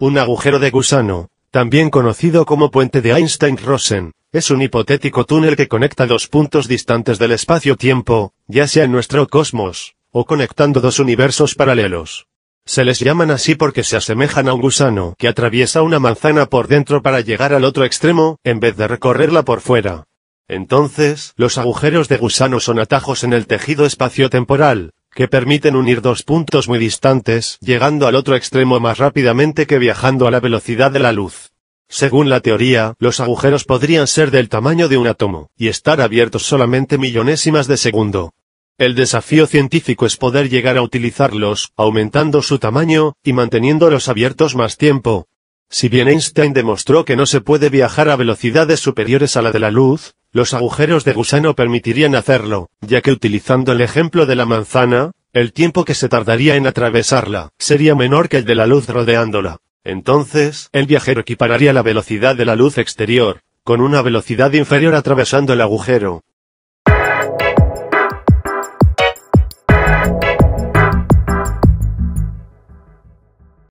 Un agujero de gusano, también conocido como puente de Einstein-Rosen, es un hipotético túnel que conecta dos puntos distantes del espacio-tiempo, ya sea en nuestro cosmos, o conectando dos universos paralelos. Se les llaman así porque se asemejan a un gusano que atraviesa una manzana por dentro para llegar al otro extremo, en vez de recorrerla por fuera. Entonces, los agujeros de gusano son atajos en el tejido espacio-temporal, que permiten unir dos puntos muy distantes, llegando al otro extremo más rápidamente que viajando a la velocidad de la luz. Según la teoría, los agujeros podrían ser del tamaño de un átomo, y estar abiertos solamente millonésimas de segundo. El desafío científico es poder llegar a utilizarlos, aumentando su tamaño, y manteniéndolos abiertos más tiempo. Si bien Einstein demostró que no se puede viajar a velocidades superiores a la de la luz, los agujeros de gusano permitirían hacerlo, ya que utilizando el ejemplo de la manzana, el tiempo que se tardaría en atravesarla sería menor que el de la luz rodeándola. Entonces, el viajero equipararía la velocidad de la luz exterior, con una velocidad inferior atravesando el agujero.